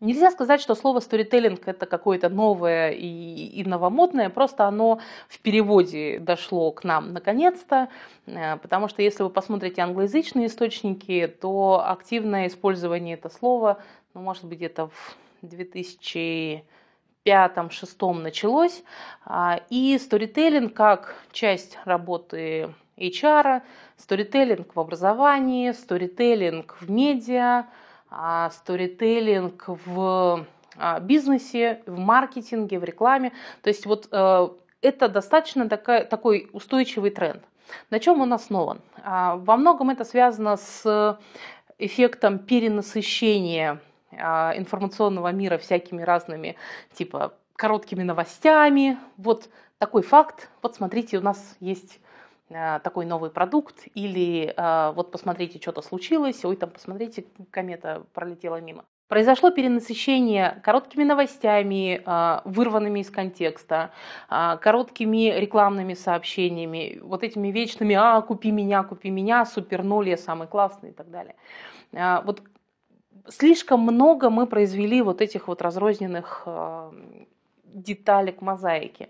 Нельзя сказать, что слово сторителлинг это какое-то новое и, и новомодное, просто оно в переводе дошло к нам наконец-то, э, потому что если вы посмотрите англоязычные источники, то активное использование этого слова, ну, может быть, где-то в 2000 пятом-шестом началось, а, и сторителлинг как часть работы HR, сторителлинг в образовании, сторителлинг в медиа – а, сторителлинг в а, бизнесе, в маркетинге, в рекламе. То есть вот э, это достаточно такая, такой устойчивый тренд. На чем он основан? А, во многом это связано с эффектом перенасыщения информационного мира всякими разными, типа, короткими новостями. Вот такой факт. Вот смотрите, у нас есть Э, такой новый продукт, или э, вот посмотрите, что-то случилось, ой, там посмотрите, комета пролетела мимо. Произошло перенасыщение короткими новостями, э, вырванными из контекста, короткими рекламными сообщениями, вот этими вечными «а, купи меня, купи меня», «супернуль, я самый классный» и так далее. Вот слишком много мы произвели вот этих вот разрозненных деталек мозаики.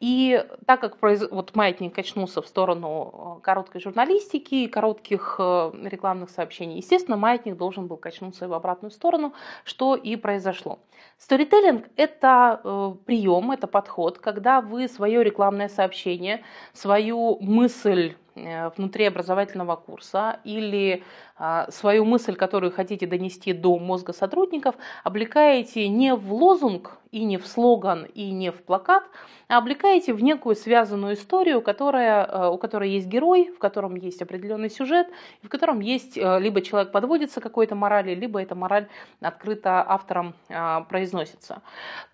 И так как произ... вот маятник качнулся в сторону э, короткой журналистики и коротких э, рекламных сообщений, естественно, маятник должен был качнуться и в обратную сторону, что и произошло. Сторителлинг – это э, прием, это подход, когда вы свое рекламное сообщение, свою мысль, Э, внутри образовательного курса или а, свою мысль, которую хотите донести до мозга сотрудников, облекаете не в лозунг и не в слоган и не в плакат, а облекаете в некую связанную историю, которая, э, у которой есть герой, в котором есть определенный сюжет, в котором есть э, либо человек подводится какой-то морали, либо эта мораль открыто автором а, произносится.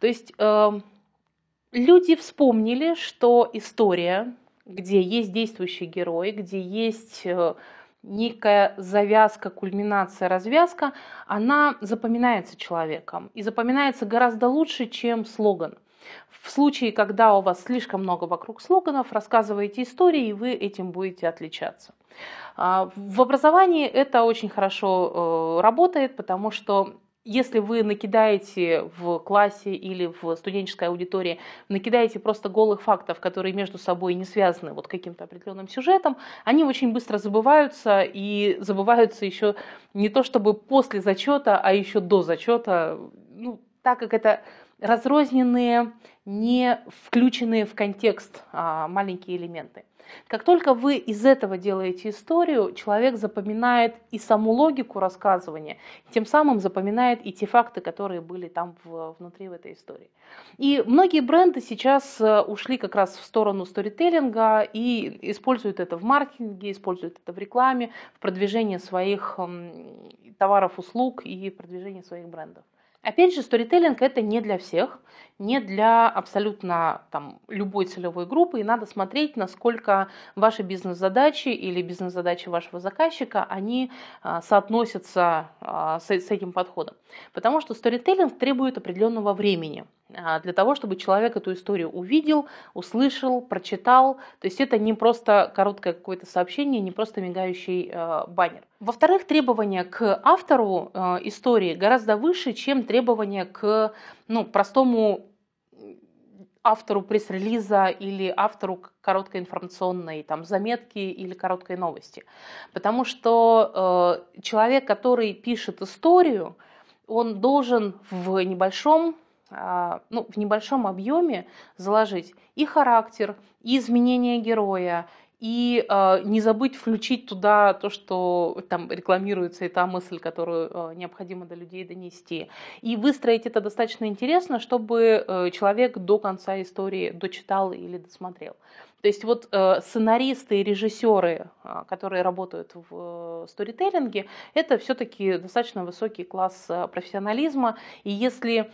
То есть эм, люди вспомнили, что история, где есть действующий герой, где есть э, некая завязка, кульминация, развязка, она запоминается человеком и запоминается гораздо лучше, чем слоган. В случае, когда у вас слишком много вокруг слоганов, рассказывайте истории, и вы этим будете отличаться. А, в образовании это очень хорошо э, работает, потому что если вы накидаете в классе или в студенческой аудитории, накидаете просто голых фактов, которые между собой не связаны вот каким-то определенным сюжетом, они очень быстро забываются и забываются еще не то чтобы после зачета, а еще до зачета. Ну, так как это разрозненные, не включенные в контекст а, маленькие элементы. Как только вы из этого делаете историю, человек запоминает и саму логику рассказывания, тем самым запоминает и те факты, которые были там внутри в этой истории. И многие бренды сейчас э, ушли как раз в сторону сторителлинга и используют это в маркетинге, используют это в рекламе, в продвижении своих товаров, услуг и продвижении своих брендов. Опять же, сторителлинг это не для всех, не для абсолютно там, любой целевой группы, и надо смотреть, насколько ваши бизнес-задачи или бизнес-задачи вашего заказчика, они а, соотносятся а, с, с этим подходом. Потому что сторителлинг требует определенного времени – а, для того, чтобы человек эту историю увидел, услышал, прочитал. То есть это не просто короткое какое-то сообщение, не просто мигающий э, баннер. Во-вторых, требования к автору э, истории гораздо выше, чем требования к ну, простому автору пресс-релиза или автору короткой информационной там, заметки или короткой новости. Потому что э, человек, который пишет историю, он должен в небольшом а, ну, в небольшом объеме заложить и характер, и изменение героя, и э, не забыть включить туда то, что там рекламируется, и та мысль, которую э, необходимо до людей донести. И выстроить это достаточно интересно, чтобы э, человек до конца истории дочитал или досмотрел. То есть вот э, сценаристы и режиссеры, э, которые работают в э, сторителлинге, это все-таки достаточно высокий класс э, профессионализма. И если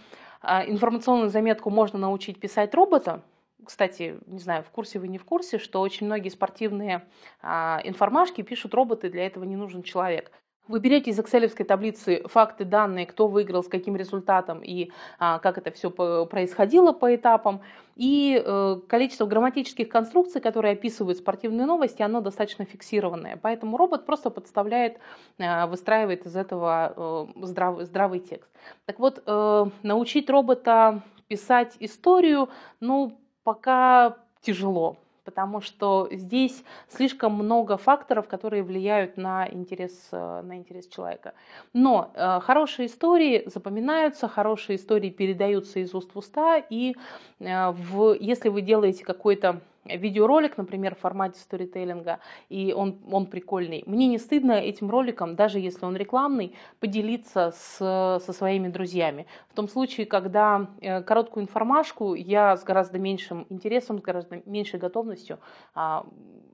а, информационную заметку можно научить писать робота, кстати, не знаю, в курсе вы не в курсе, что очень многие спортивные а, информашки пишут роботы, для этого не нужен человек. Выберите из экселевской таблицы факты, данные, кто выиграл, с каким результатом и а, как это все происходило по этапам. И э, количество грамматических конструкций, которые описывают спортивные новости, оно достаточно фиксированное. Поэтому робот просто подставляет, э, выстраивает из этого э, здрав, здравый текст. Так вот, э, научить робота писать историю, ну, пока тяжело потому что здесь слишком много факторов, которые влияют на интерес, э, на интерес человека. Но э, хорошие истории запоминаются, хорошие истории передаются из уст в уста, и э, в, если вы делаете какой-то видеоролик, например, в формате сторителлинга, и он, он прикольный. Мне не стыдно этим роликом, даже если он рекламный, поделиться с, со своими друзьями. В том случае, когда э, короткую информашку я с гораздо меньшим интересом, с гораздо меньшей готовностью а,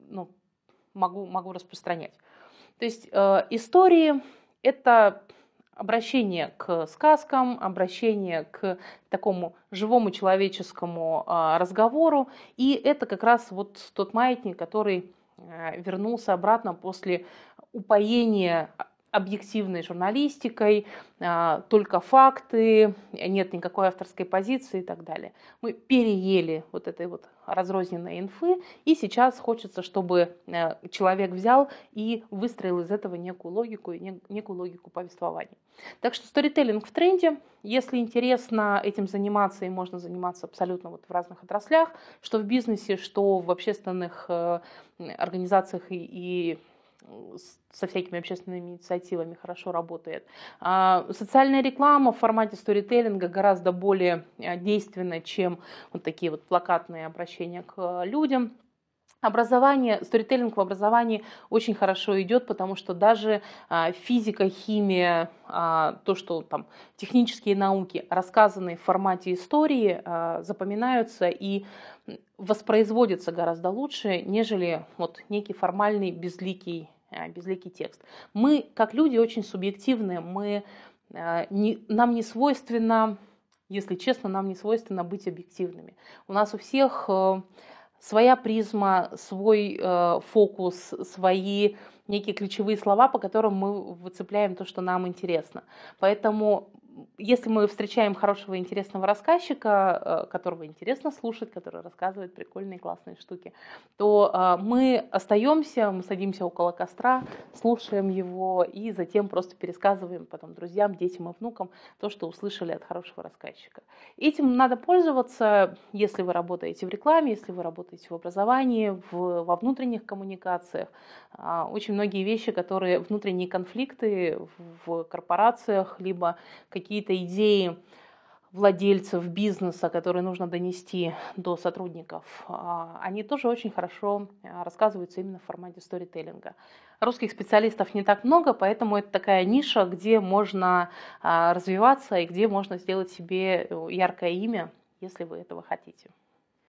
ну, могу, могу распространять. То есть э, истории это обращение к сказкам, обращение к такому живому человеческому а, разговору. И это как раз вот тот маятник, который а, вернулся обратно после упоения объективной журналистикой, а, только факты, нет никакой авторской позиции и так далее. Мы переели вот этой вот разрозненной инфы, и сейчас хочется, чтобы э, человек взял и выстроил из этого некую логику, некую логику повествования. Так что сторителлинг в тренде. Если интересно этим заниматься, и можно заниматься абсолютно вот в разных отраслях, что в бизнесе, что в общественных э, организациях и, и со всякими общественными инициативами хорошо работает. А социальная реклама в формате сторителлинга гораздо более э, действенна, чем вот такие вот плакатные обращения к э, людям. Образование, сторителлинг в образовании очень хорошо идет, потому что даже а, физика, химия, а, то, что там технические науки, рассказанные в формате истории, а, запоминаются и воспроизводятся гораздо лучше, нежели вот некий формальный безликий, а, безликий текст. Мы, как люди, очень субъективны, мы, а, не, нам не свойственно, если честно, нам не свойственно быть объективными. У нас у всех... А, своя призма, свой э, фокус, свои некие ключевые слова, по которым мы выцепляем то, что нам интересно. Поэтому если мы встречаем хорошего интересного рассказчика, э, которого интересно слушать, который рассказывает прикольные классные штуки, то э, мы остаемся, мы садимся около костра, слушаем его и затем просто пересказываем потом друзьям, детям и внукам то, что услышали от хорошего рассказчика. Этим надо пользоваться, если вы работаете в рекламе, если вы работаете в образовании, в, во внутренних коммуникациях. А, очень многие вещи, которые внутренние конфликты в корпорациях, либо какие какие-то идеи владельцев бизнеса, которые нужно донести до сотрудников, а, они тоже очень хорошо э, рассказываются именно в формате сторителлинга. Русских специалистов не так много, поэтому это такая ниша, где можно а, развиваться и где можно сделать себе э, яркое имя, если вы этого хотите.